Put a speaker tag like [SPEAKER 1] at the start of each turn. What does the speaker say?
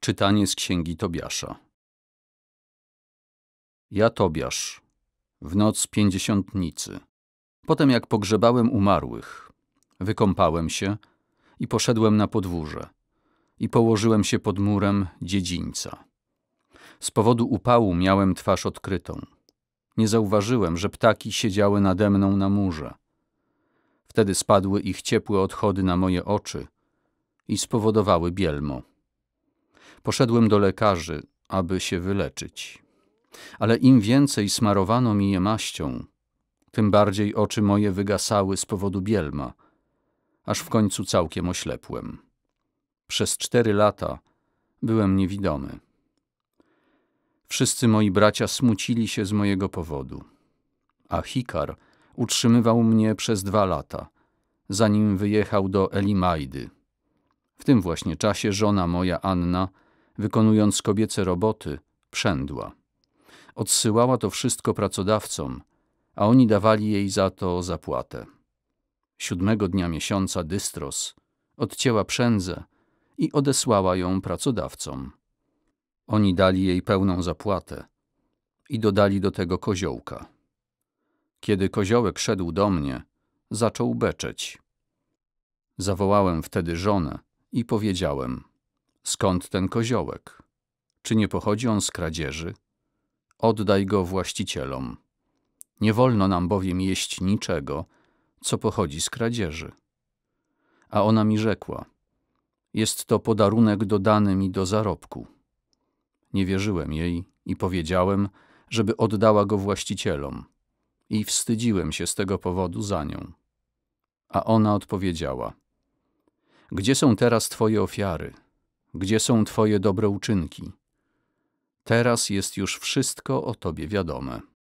[SPEAKER 1] Czytanie z Księgi Tobiasza. Ja Tobiasz, w noc pięćdziesiątnicy, potem jak pogrzebałem umarłych, wykąpałem się i poszedłem na podwórze i położyłem się pod murem dziedzińca. Z powodu upału miałem twarz odkrytą. Nie zauważyłem, że ptaki siedziały nade mną na murze. Wtedy spadły ich ciepłe odchody na moje oczy i spowodowały bielmo. Poszedłem do lekarzy, aby się wyleczyć. Ale im więcej smarowano mi je maścią, tym bardziej oczy moje wygasały z powodu bielma, aż w końcu całkiem oślepłem. Przez cztery lata byłem niewidomy. Wszyscy moi bracia smucili się z mojego powodu, a Hikar utrzymywał mnie przez dwa lata, zanim wyjechał do Elimajdy. W tym właśnie czasie żona moja Anna wykonując kobiece roboty, przędła. Odsyłała to wszystko pracodawcom, a oni dawali jej za to zapłatę. Siódmego dnia miesiąca dystros odcięła przędzę i odesłała ją pracodawcom. Oni dali jej pełną zapłatę i dodali do tego koziołka. Kiedy koziołek szedł do mnie, zaczął beczeć. Zawołałem wtedy żonę i powiedziałem – Skąd ten koziołek? Czy nie pochodzi on z kradzieży? Oddaj go właścicielom. Nie wolno nam bowiem jeść niczego, co pochodzi z kradzieży. A ona mi rzekła: Jest to podarunek dodany mi do zarobku. Nie wierzyłem jej i powiedziałem, żeby oddała go właścicielom, i wstydziłem się z tego powodu za nią. A ona odpowiedziała: Gdzie są teraz twoje ofiary? gdzie są Twoje dobre uczynki. Teraz jest już wszystko o Tobie wiadome.